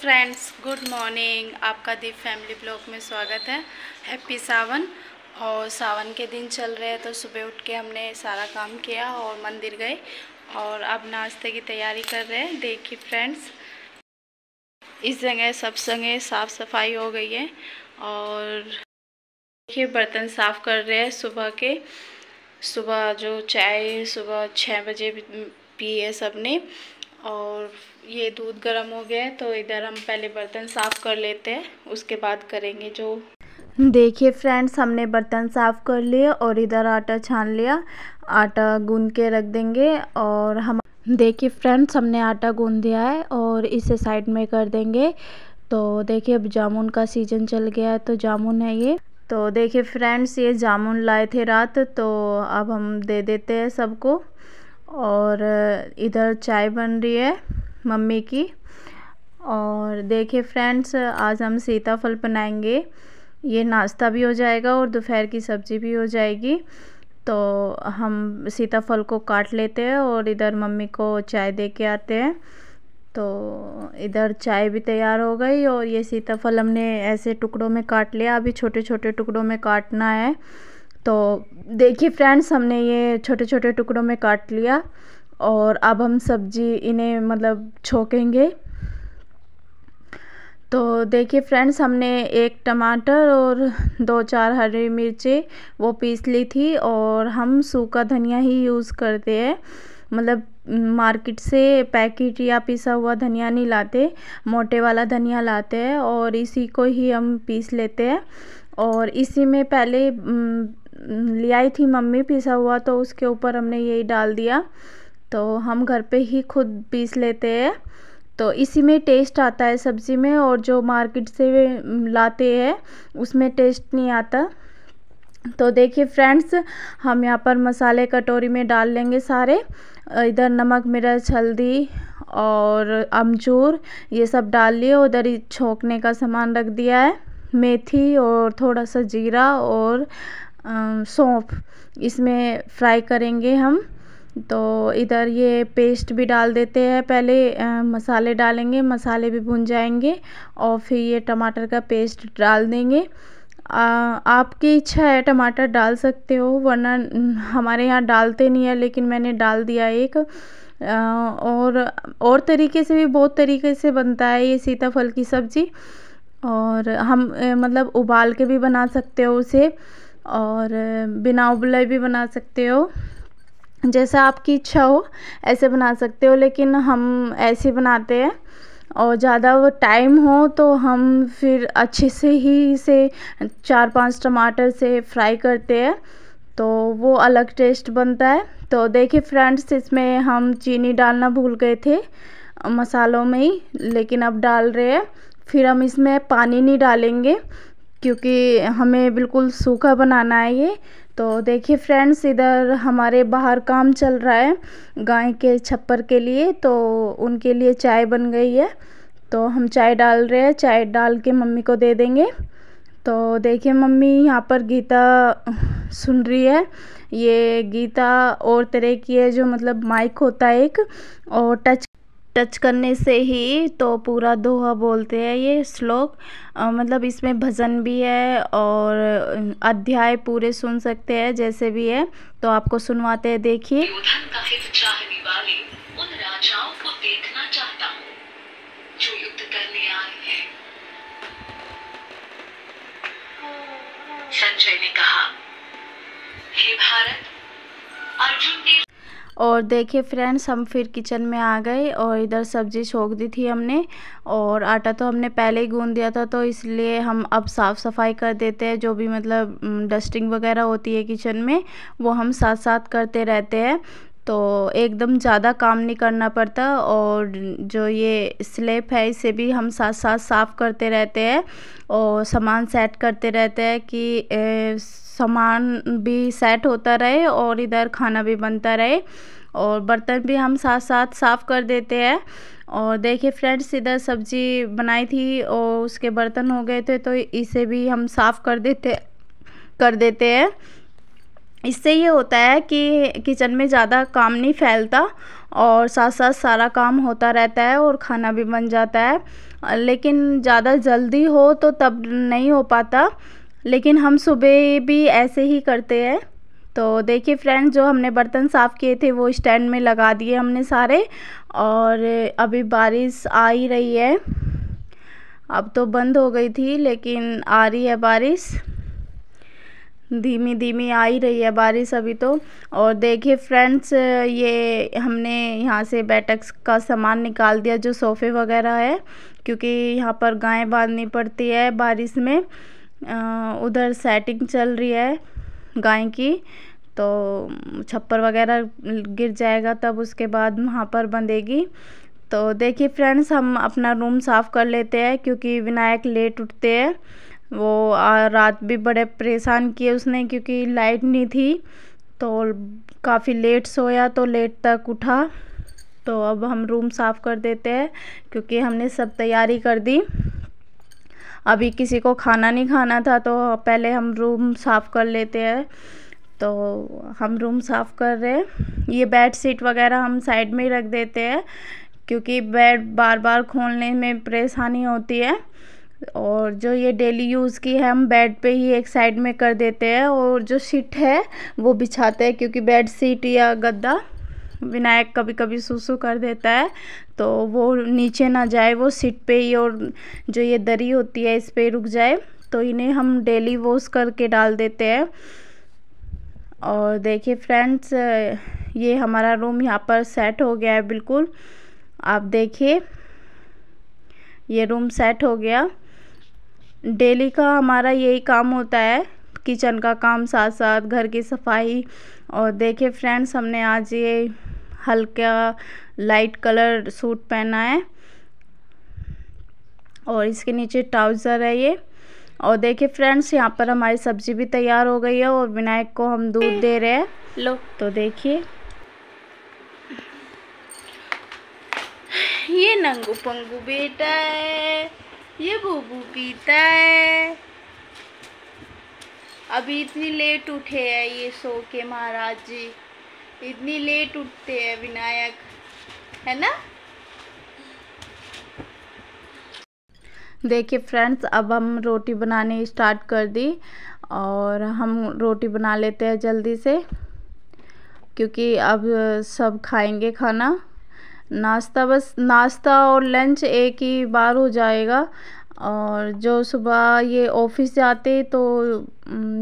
friends good morning आपका दीप family blog में स्वागत है हैप्पी सावन और सावन के दिन चल रहे हैं तो सुबह उठ के हमने सारा काम किया और मंदिर गए और अब नाश्ते की तैयारी कर रहे हैं देखिए फ्रेंड्स इस जगह सब जगह साफ़ सफाई हो गई है और देखिए बर्तन साफ़ कर रहे हैं सुबह के सुबह जो चाय सुबह छः बजे पी है सब ने और ये दूध गर्म हो गया है तो इधर हम पहले बर्तन साफ़ कर लेते हैं उसके बाद करेंगे जो देखिए फ्रेंड्स हमने बर्तन साफ़ कर लिए और इधर आटा छान लिया आटा गूंद के रख देंगे और हम देखिए फ्रेंड्स हमने आटा गूंद दिया है और इसे साइड में कर देंगे तो देखिए अब जामुन का सीज़न चल गया है तो जामुन है ये तो देखिए फ्रेंड्स ये जामुन लाए थे रात तो अब हम दे देते हैं सबको और इधर चाय बन रही है मम्मी की और देखिए फ्रेंड्स आज हम सीताफल बनाएंगे ये नाश्ता भी हो जाएगा और दोपहर की सब्ज़ी भी हो जाएगी तो हम सीताफल को काट लेते हैं और इधर मम्मी को चाय दे के आते हैं तो इधर चाय भी तैयार हो गई और ये सीताफल हमने ऐसे टुकड़ों में काट लिया अभी छोटे छोटे टुकड़ों में काटना है तो देखिए फ्रेंड्स हमने ये छोटे छोटे टुकड़ों में काट लिया और अब हम सब्जी इन्हें मतलब छोंकेंगे तो देखिए फ्रेंड्स हमने एक टमाटर और दो चार हरी मिर्ची वो पीस ली थी और हम सूखा धनिया ही यूज़ करते हैं मतलब मार्केट से पैकेट या पिसा हुआ धनिया नहीं लाते मोटे वाला धनिया लाते हैं और इसी को ही हम पीस लेते हैं और इसी में पहले ले आई थी मम्मी पिसा हुआ तो उसके ऊपर हमने यही डाल दिया तो हम घर पे ही खुद पीस लेते हैं तो इसी में टेस्ट आता है सब्ज़ी में और जो मार्केट से लाते हैं उसमें टेस्ट नहीं आता तो देखिए फ्रेंड्स हम यहाँ पर मसाले कटोरी में डाल लेंगे सारे इधर नमक मिर्च हल्दी और अमचूर ये सब डाल लिए उधर छोंकने का सामान रख दिया है मेथी और थोड़ा सा जीरा और सौंफ इसमें फ्राई करेंगे हम तो इधर ये पेस्ट भी डाल देते हैं पहले मसाले डालेंगे मसाले भी भुन जाएंगे और फिर ये टमाटर का पेस्ट डाल देंगे आ, आपकी इच्छा है टमाटर डाल सकते हो वरना हमारे यहाँ डालते नहीं है लेकिन मैंने डाल दिया एक आ, और और तरीके से भी बहुत तरीके से बनता है ये सीताफल की सब्ज़ी और हम मतलब उबाल के भी बना सकते हो उसे और बिना उबले भी बना सकते हो जैसा आपकी इच्छा हो ऐसे बना सकते हो लेकिन हम ऐसे बनाते हैं और ज़्यादा वो टाइम हो तो हम फिर अच्छे से ही इसे चार पांच टमाटर से फ्राई करते हैं तो वो अलग टेस्ट बनता है तो देखिए फ्रेंड्स इसमें हम चीनी डालना भूल गए थे मसालों में ही लेकिन अब डाल रहे हैं फिर हम इसमें पानी नहीं डालेंगे क्योंकि हमें बिल्कुल सूखा बनाना है ये तो देखिए फ्रेंड्स इधर हमारे बाहर काम चल रहा है गाय के छप्पर के लिए तो उनके लिए चाय बन गई है तो हम चाय डाल रहे हैं चाय डाल के मम्मी को दे देंगे तो देखिए मम्मी यहाँ पर गीता सुन रही है ये गीता और तरह की है जो मतलब माइक होता है एक और टच टच करने से ही तो पूरा दोहा बोलते हैं ये श्लोक मतलब इसमें भजन भी है और अध्याय पूरे सुन सकते हैं जैसे भी है तो आपको सुनवाते हैं देखिए संजय ने कहा हे भारत अर्जुन देव और देखिए फ्रेंड्स हम फिर किचन में आ गए और इधर सब्ज़ी छोंक दी थी हमने और आटा तो हमने पहले ही गूँध दिया था तो इसलिए हम अब साफ़ सफाई कर देते हैं जो भी मतलब डस्टिंग वगैरह होती है किचन में वो हम साथ साथ करते रहते हैं तो एकदम ज़्यादा काम नहीं करना पड़ता और जो ये स्लेप है इसे भी हम साथ साथ साफ़ करते रहते हैं और सामान सेट करते रहते हैं कि सामान भी सेट होता रहे और इधर खाना भी बनता रहे और बर्तन भी हम साथ साथ साफ़ कर देते हैं और देखिए फ्रेंड्स इधर सब्ज़ी बनाई थी और उसके बर्तन हो गए थे तो इसे भी हम साफ़ कर देते कर देते हैं इससे ये होता है कि किचन में ज़्यादा काम नहीं फैलता और साथ साथ सारा काम होता रहता है और खाना भी बन जाता है लेकिन ज़्यादा जल्दी हो तो तब नहीं हो पाता लेकिन हम सुबह भी ऐसे ही करते हैं तो देखिए फ्रेंड्स जो हमने बर्तन साफ़ किए थे वो स्टैंड में लगा दिए हमने सारे और अभी बारिश आ ही रही है अब तो बंद हो गई थी लेकिन आ रही है बारिश धीमी धीमी आ ही रही है बारिश अभी तो और देखिए फ्रेंड्स ये हमने यहाँ से बैठक का सामान निकाल दिया जो सोफ़े वगैरह है क्योंकि यहाँ पर गाय बांधनी पड़ती है बारिश में आ, उधर सेटिंग चल रही है गाय की तो छप्पर वगैरह गिर जाएगा तब उसके बाद वहाँ पर बंधेगी तो देखिए फ्रेंड्स हम अपना रूम साफ़ कर लेते हैं क्योंकि विनायक लेट उठते हैं वो रात भी बड़े परेशान किए उसने क्योंकि लाइट नहीं थी तो काफ़ी लेट सोया तो लेट तक उठा तो अब हम रूम साफ़ कर देते हैं क्योंकि हमने सब तैयारी कर दी अभी किसी को खाना नहीं खाना था तो पहले हम रूम साफ़ कर लेते हैं तो हम रूम साफ़ कर रहे हैं ये बेड सीट वगैरह हम साइड में ही रख देते हैं क्योंकि बेड बार बार खोलने में परेशानी होती है और जो ये डेली यूज़ की है हम बेड पे ही एक साइड में कर देते हैं और जो सीट है वो बिछाते हैं क्योंकि बेड सीट या गद्दा विनायक कभी कभी सूसू कर देता है तो वो नीचे ना जाए वो सीट पे ही और जो ये दरी होती है इस पर रुक जाए तो इन्हें हम डेली वॉश करके डाल देते हैं और देखिए फ्रेंड्स ये हमारा रूम यहाँ पर सेट हो गया है बिल्कुल आप देखिए ये रूम सेट हो गया डेली का हमारा यही काम होता है किचन का काम साथ साथ घर की सफाई और देखिए फ्रेंड्स हमने आज ये हल्का लाइट कलर सूट पहना है और इसके नीचे ट्राउज़र है ये और देखिए फ्रेंड्स यहाँ पर हमारी सब्जी भी तैयार हो गई है और विनायक को हम दूध दे रहे हैं लो तो देखिए ये नंगू पंगू बेटा है ये बूबू पीता है अभी इतनी लेट उठे है ये सो के महाराज जी इतनी लेट उठते हैं विनायक है ना देखिए फ्रेंड्स अब हम रोटी बनाने स्टार्ट कर दी और हम रोटी बना लेते हैं जल्दी से क्योंकि अब सब खाएंगे खाना नाश्ता बस नाश्ता और लंच एक ही बार हो जाएगा और जो सुबह ये ऑफिस जाते तो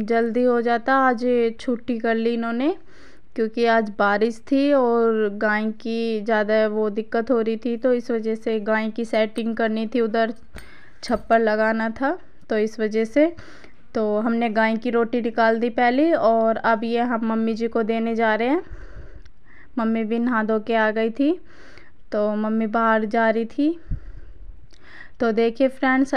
जल्दी हो जाता आज छुट्टी कर ली इन्होंने क्योंकि आज बारिश थी और गाय की ज़्यादा वो दिक्कत हो रही थी तो इस वजह से गाय की सेटिंग करनी थी उधर छप्पर लगाना था तो इस वजह से तो हमने गाय की रोटी निकाल दी पहले और अब ये हम मम्मी जी को देने जा रहे हैं मम्मी भी नहा धो के आ गई थी तो मम्मी बाहर जा रही थी तो देखिए फ्रेंड्स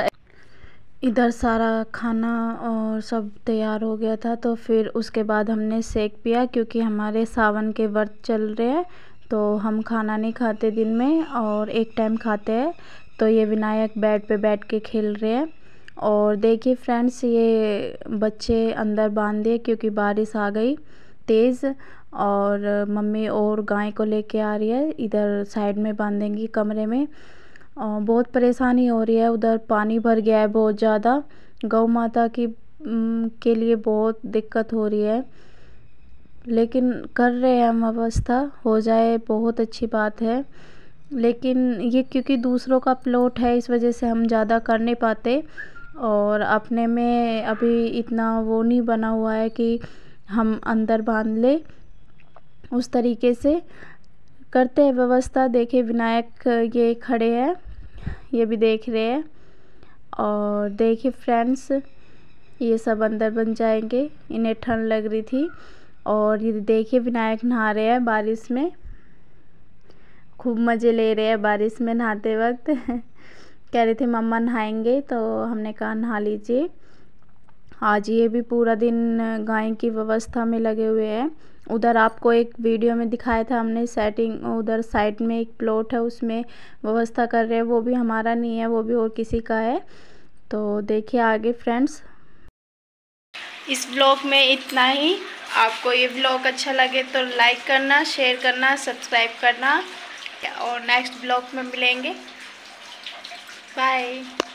इधर सारा खाना और सब तैयार हो गया था तो फिर उसके बाद हमने सेक पिया क्योंकि हमारे सावन के व्रत चल रहे हैं तो हम खाना नहीं खाते दिन में और एक टाइम खाते हैं तो ये विनायक बेड पे बैठ के खेल रहे हैं और देखिए फ्रेंड्स ये बच्चे अंदर बांध दिए क्योंकि बारिश आ गई तेज़ और मम्मी और गाय को लेके आ रही है इधर साइड में बांधेंगी कमरे में और बहुत परेशानी हो रही है उधर पानी भर गया है बहुत ज़्यादा गौ माता की के लिए बहुत दिक्कत हो रही है लेकिन कर रहे हैं हम अवस्था हो जाए बहुत अच्छी बात है लेकिन ये क्योंकि दूसरों का प्लॉट है इस वजह से हम ज़्यादा कर नहीं पाते और अपने में अभी इतना वो नहीं बना हुआ है कि हम अंदर बांध ले उस तरीके से करते हैं व्यवस्था देखे विनायक ये खड़े हैं ये भी देख रहे हैं और देखिए फ्रेंड्स ये सब अंदर बन जाएंगे इन्हें ठंड लग रही थी और ये देखिए विनायक नहा रहे हैं बारिश में खूब मज़े ले रहे हैं बारिश में नहाते वक्त कह रहे थे मम्मा नहाएंगे तो हमने कहा नहा लीजिए आज ये भी पूरा दिन गाय की व्यवस्था में लगे हुए हैं उधर आपको एक वीडियो में दिखाया था हमने सेटिंग उधर साइड में एक प्लॉट है उसमें व्यवस्था कर रहे हैं वो भी हमारा नहीं है वो भी और किसी का है तो देखिए आगे फ्रेंड्स इस ब्लॉग में इतना ही आपको ये ब्लॉग अच्छा लगे तो लाइक करना शेयर करना सब्सक्राइब करना और नेक्स्ट ब्लॉग में मिलेंगे बाय